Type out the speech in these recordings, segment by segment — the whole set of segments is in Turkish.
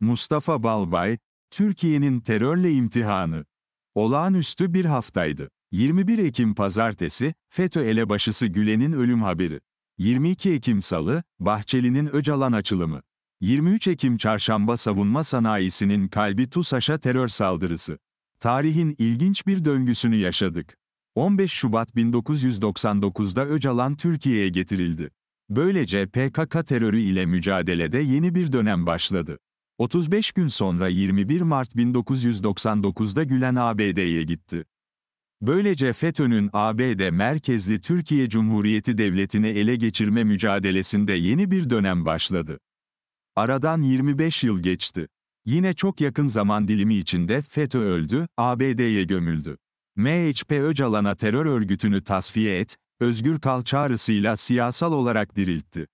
Mustafa Balbay, Türkiye'nin terörle imtihanı. Olağanüstü bir haftaydı. 21 Ekim Pazartesi, FETÖ elebaşısı Gülen'in ölüm haberi. 22 Ekim Salı, Bahçeli'nin Öcalan açılımı. 23 Ekim Çarşamba savunma sanayisinin kalbi TUSAŞ'a terör saldırısı. Tarihin ilginç bir döngüsünü yaşadık. 15 Şubat 1999'da Öcalan Türkiye'ye getirildi. Böylece PKK terörü ile mücadelede yeni bir dönem başladı. 35 gün sonra 21 Mart 1999'da Gülen ABD'ye gitti. Böylece FETÖ'nün ABD merkezli Türkiye Cumhuriyeti Devleti'ni ele geçirme mücadelesinde yeni bir dönem başladı. Aradan 25 yıl geçti. Yine çok yakın zaman dilimi içinde FETÖ öldü, ABD'ye gömüldü. MHP Öcalan'a terör örgütünü tasfiye et, Özgür Kal çağrısıyla siyasal olarak diriltti.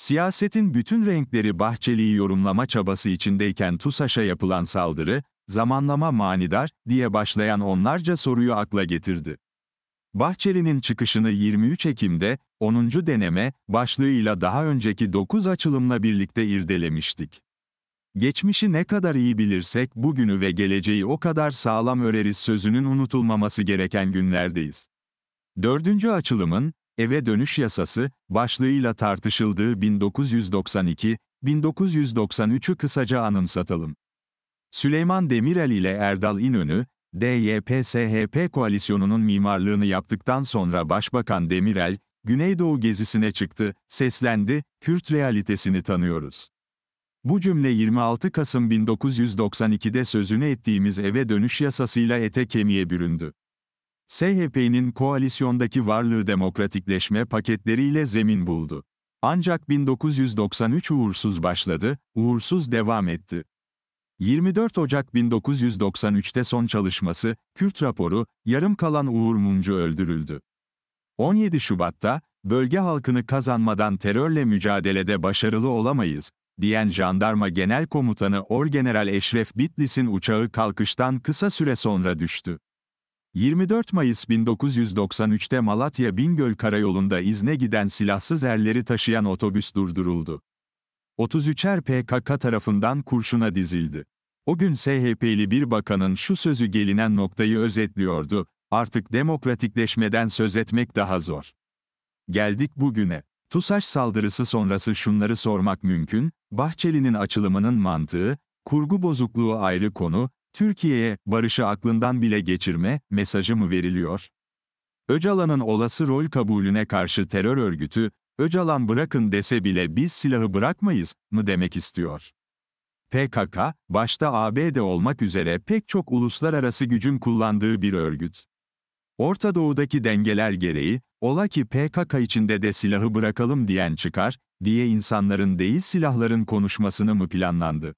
Siyasetin bütün renkleri Bahçeli'yi yorumlama çabası içindeyken TUSAŞ'a yapılan saldırı, zamanlama manidar diye başlayan onlarca soruyu akla getirdi. Bahçeli'nin çıkışını 23 Ekim'de 10. deneme başlığıyla daha önceki 9 açılımla birlikte irdelemiştik. Geçmişi ne kadar iyi bilirsek bugünü ve geleceği o kadar sağlam öreriz sözünün unutulmaması gereken günlerdeyiz. Dördüncü açılımın, Eve Dönüş Yasası, başlığıyla tartışıldığı 1992-1993'ü kısaca anımsatalım. Süleyman Demirel ile Erdal İnönü, DYP-SHP koalisyonunun mimarlığını yaptıktan sonra Başbakan Demirel, Güneydoğu gezisine çıktı, seslendi, Kürt realitesini tanıyoruz. Bu cümle 26 Kasım 1992'de sözünü ettiğimiz eve dönüş yasasıyla ete kemiğe büründü. SHP'nin koalisyondaki varlığı demokratikleşme paketleriyle zemin buldu. Ancak 1993 uğursuz başladı, uğursuz devam etti. 24 Ocak 1993'te son çalışması, Kürt raporu, yarım kalan Uğur Mumcu öldürüldü. 17 Şubat'ta, bölge halkını kazanmadan terörle mücadelede başarılı olamayız, diyen jandarma genel komutanı Orgeneral Eşref Bitlis'in uçağı kalkıştan kısa süre sonra düştü. 24 Mayıs 1993'te Malatya Bingöl Karayolu'nda izne giden silahsız erleri taşıyan otobüs durduruldu. 33'er PKK tarafından kurşuna dizildi. O gün SHP'li bir bakanın şu sözü gelinen noktayı özetliyordu, artık demokratikleşmeden söz etmek daha zor. Geldik bugüne. TUSAŞ saldırısı sonrası şunları sormak mümkün, Bahçeli'nin açılımının mantığı, kurgu bozukluğu ayrı konu, Türkiye'ye barışı aklından bile geçirme mesajı mı veriliyor? Öcalan'ın olası rol kabulüne karşı terör örgütü, Öcalan bırakın dese bile biz silahı bırakmayız mı demek istiyor. PKK, başta ABD olmak üzere pek çok uluslararası gücün kullandığı bir örgüt. Orta Doğu'daki dengeler gereği, ola ki PKK içinde de silahı bırakalım diyen çıkar, diye insanların değil silahların konuşmasını mı planlandı?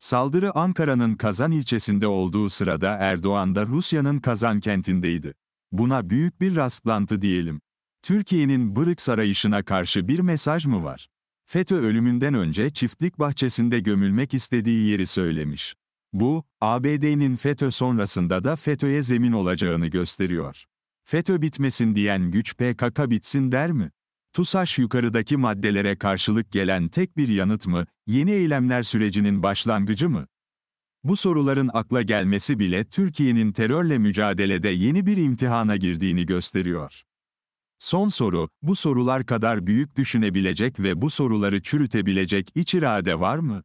Saldırı Ankara'nın Kazan ilçesinde olduğu sırada Erdoğan da Rusya'nın Kazan kentindeydi. Buna büyük bir rastlantı diyelim. Türkiye'nin Brıks arayışına karşı bir mesaj mı var? FETÖ ölümünden önce çiftlik bahçesinde gömülmek istediği yeri söylemiş. Bu, ABD'nin FETÖ sonrasında da FETÖ'ye zemin olacağını gösteriyor. FETÖ bitmesin diyen güç PKK bitsin der mi? TUSAŞ yukarıdaki maddelere karşılık gelen tek bir yanıt mı, yeni eylemler sürecinin başlangıcı mı? Bu soruların akla gelmesi bile Türkiye'nin terörle mücadelede yeni bir imtihana girdiğini gösteriyor. Son soru, bu sorular kadar büyük düşünebilecek ve bu soruları çürütebilecek iç irade var mı?